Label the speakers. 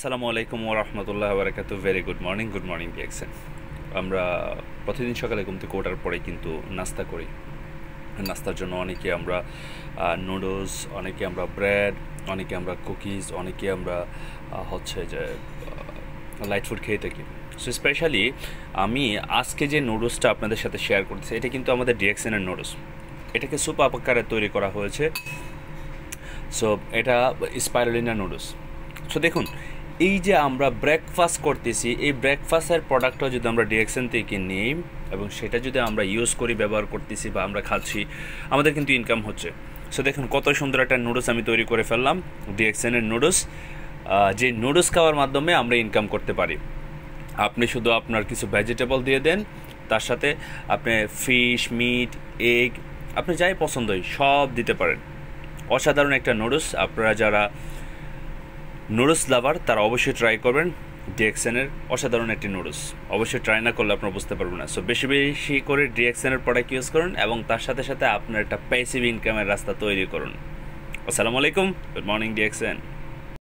Speaker 1: আসসালামু আলাইকুম ওরহমতুল্লাহ বারাকাতু very good morning good morning ডিএক্সেন আমরা প্রতিদিন সকালে ঘুম থেকে ওঠার পরে কিন্তু নাস্তা করি নাস্তার জন্য অনেকে আমরা নুডলস অনেকে আমরা ব্রেড অনেকে আমরা কুকিজ অনেকে আমরা হচ্ছে যে লাইট ফুড খেয়ে থাকি সো স্পেশালি আমি আজকে যে নুডলসটা আপনাদের সাথে শেয়ার করতেছি এটা কিন্তু আমাদের ডিএক্সেনের নুডলস এটাকে সুপ আকারে তৈরি করা হয়েছে সো এটা স্পাইরোলিনা নুডলস সো দেখুন এই যে আমরা ব্রেকফাস্ট করতেছি এই ব্রেকফাস্টের প্রোডাক্টটা যদি আমরা ডিরেকশন থেকে নিই এবং সেটা যদি আমরা ইউজ করি ব্যবহার করতেছি বা আমরা খাচ্ছি আমাদের কিন্তু ইনকাম হচ্ছে সো দেখুন কত সুন্দর একটা নুডলস আমি তৈরি করে ফেললাম ডিরেকশনের নুডলস যে নুডলস খাওয়ার মাধ্যমে আমরা ইনকাম করতে পারি আপনি শুধু আপনার কিছু ভেজিটেবল দিয়ে দেন তার সাথে আপনি ফিশ মিট এগ আপনি যাই পছন্দ হয় সব দিতে পারেন অসাধারণ একটা নুডলস আপনারা যারা নুডলস লাভার তারা অবশ্যই ট্রাই করবেন ডিএক্সএনের অসাধারণ একটি নুডলস অবশ্যই ট্রাই না করলে আপনারা বুঝতে পারবেন না সো বেশি বেশি করে ডিএক্সএনের প্রোডাক্ট ইউজ করুন এবং তার সাথে সাথে আপনার একটা প্যাসিভ ইনকামের রাস্তা তৈরি করুন আসসালামু আলাইকুম গুড মর্নিং ডিএক্সএন